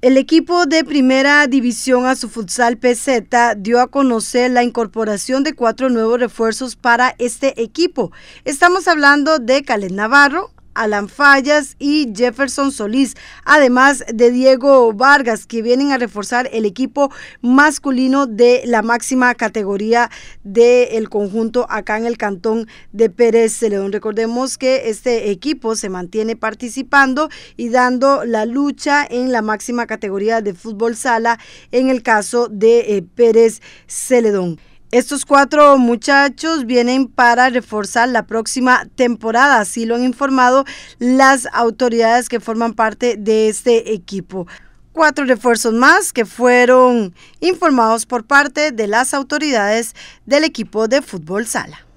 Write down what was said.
El equipo de primera división a su futsal PZ dio a conocer la incorporación de cuatro nuevos refuerzos para este equipo. Estamos hablando de Caled Navarro, Alan Fallas y Jefferson Solís, además de Diego Vargas, que vienen a reforzar el equipo masculino de la máxima categoría del conjunto acá en el cantón de Pérez Celedón. Recordemos que este equipo se mantiene participando y dando la lucha en la máxima categoría de fútbol sala en el caso de eh, Pérez Celedón. Estos cuatro muchachos vienen para reforzar la próxima temporada, así lo han informado las autoridades que forman parte de este equipo. Cuatro refuerzos más que fueron informados por parte de las autoridades del equipo de fútbol sala.